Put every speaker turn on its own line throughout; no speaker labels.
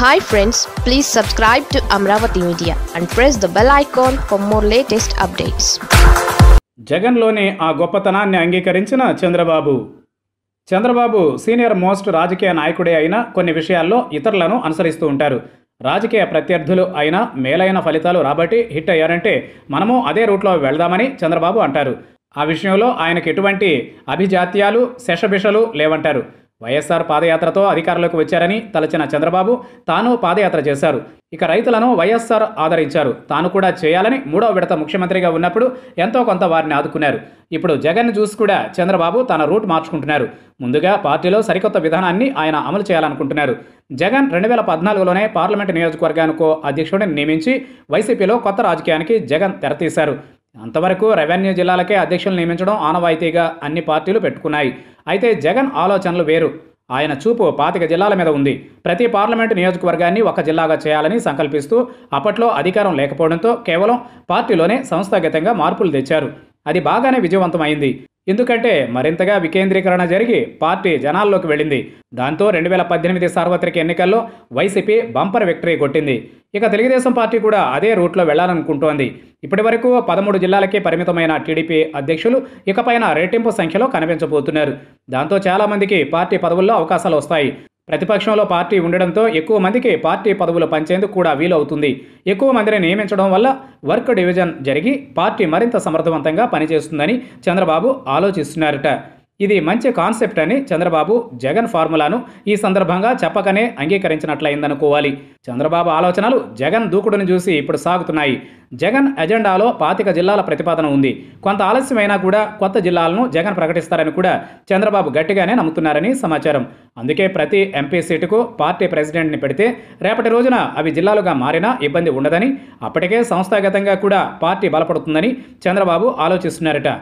hi friends please subscribe to Amaravati media and press the bell icon for more latest updates జగన్లోని ఆ గొప్పతనాన్ని అంగీకరించిన Chandrababu Chandrababu senior most రాజకీయ నాయకుడే అయినా కొన్ని విషయాల్లో ఇతరులను అనుసరిస్తూ ఉంటారు రాజకీయ ప్రత్యర్థులు అయినా మేలైన ఫలితాలు రాబట్టి హిట్ అయ్యారంటే మనము అదే రూట్లో వెళదామని చంద్రబాబు అంటారు ఆ విషయంలో ఆయనకు ఎటువంటి అభిజాత్యాలు శషభిషలు లేవంటారు వైఎస్ఆర్ పాదయాత్రతో అధికారంలోకి వచ్చారని తలచిన చంద్రబాబు తాను పాదయాత్ర చేశారు ఇక రైతులను వైఎస్ఆర్ ఆదరించారు తాను కూడా చేయాలని మూడో విడత ముఖ్యమంత్రిగా ఉన్నప్పుడు ఎంతో కొంత వారిని ఆదుకున్నారు ఇప్పుడు జగన్ చూసి కూడా చంద్రబాబు తన రూట్ మార్చుకుంటున్నారు ముందుగా పార్టీలో సరికొత్త విధానాన్ని ఆయన అమలు చేయాలనుకుంటున్నారు జగన్ రెండు వేల పద్నాలుగులోనే పార్లమెంట్ నియోజకవర్గానికి అధ్యక్షుడిని నియమించి వైసీపీలో కొత్త రాజకీయానికి జగన్ తెరతీశారు అంతవరకు రెవెన్యూ జిల్లాలకే అధ్యక్షులు నియమించడం ఆనవాయితీగా అన్ని పార్టీలు పెట్టుకున్నాయి అయితే జగన్ ఆలోచనలు వేరు ఆయన చూపు పాతిక జిల్లాల మీద ఉంది ప్రతి పార్లమెంటు నియోజకవర్గాన్ని ఒక జిల్లాగా చేయాలని సంకల్పిస్తూ అప్పట్లో అధికారం లేకపోవడంతో కేవలం పార్టీలోనే సంస్థాగతంగా మార్పులు తెచ్చారు అది బాగానే విజయవంతమైంది ఎందుకంటే మరింతగా వికేంద్రీకరణ జరిగి పార్టీ జనాల్లోకి వెళ్ళింది దాంతో రెండు వేల పద్దెనిమిది సార్వత్రిక ఎన్నికల్లో వైసీపీ బంపర్ విక్టరీ కొట్టింది ఇక తెలుగుదేశం పార్టీ కూడా అదే రూట్లో వెళ్లాలనుకుంటోంది ఇప్పటి వరకు పదమూడు జిల్లాలకే పరిమితమైన టీడీపీ అధ్యక్షులు ఇకపైన రెట్టింపు సంఖ్యలో కనిపించబోతున్నారు దాంతో చాలామందికి పార్టీ పదవుల్లో అవకాశాలు వస్తాయి ప్రతిపక్షంలో పార్టీ ఉండడంతో ఎక్కువ మందికి పార్టీ పదవులు పంచేందుకు కూడా వీలవుతుంది ఎక్కువ మందిని నియమించడం వల్ల వర్క్ డివిజన్ జరిగి పార్టీ మరింత సమర్థవంతంగా పనిచేస్తుందని చంద్రబాబు ఆలోచిస్తున్నారట ఇది మంచి కాన్సెప్ట్ అని చంద్రబాబు జగన్ ఫార్ములాను ఈ సందర్భంగా చెప్పకనే అంగీకరించినట్లయిందనుకోవాలి చంద్రబాబు ఆలోచనలు జగన్ దూకుడుని చూసి ఇప్పుడు సాగుతున్నాయి జగన్ ఎజెండాలో పాతిక జిల్లాల ప్రతిపాదన ఉంది కొంత ఆలస్యమైనా కూడా కొత్త జిల్లాలను జగన్ ప్రకటిస్తారని కూడా చంద్రబాబు గట్టిగానే నమ్ముతున్నారని సమాచారం అందుకే ప్రతి ఎంపీ సీటుకు పార్టీ ప్రెసిడెంట్ని పెడితే రేపటి రోజున అవి జిల్లాలుగా మారినా ఇబ్బంది ఉండదని అప్పటికే సంస్థాగతంగా కూడా పార్టీ బలపడుతుందని చంద్రబాబు ఆలోచిస్తున్నారట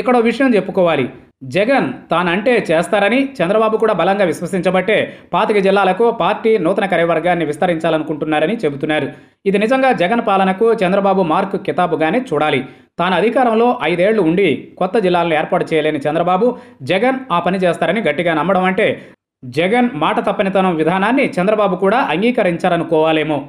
ఇక్కడ విషయం చెప్పుకోవాలి జగన్ తానంటే చేస్తారని చంద్రబాబు కూడా బలంగా విశ్వసించబట్టే పాతిక జిల్లాలకు పార్టీ నూతన కార్యవర్గాన్ని విస్తరించాలనుకుంటున్నారని చెబుతున్నారు ఇది నిజంగా జగన్ పాలనకు చంద్రబాబు మార్క్ కితాబుగానే చూడాలి తాను అధికారంలో ఐదేళ్లు ఉండి కొత్త జిల్లాలను ఏర్పాటు చేయలేని చంద్రబాబు జగన్ ఆ పని చేస్తారని గట్టిగా నమ్మడం అంటే జగన్ మాట తప్పనితనం విధానాన్ని చంద్రబాబు కూడా అంగీకరించారనుకోవాలేమో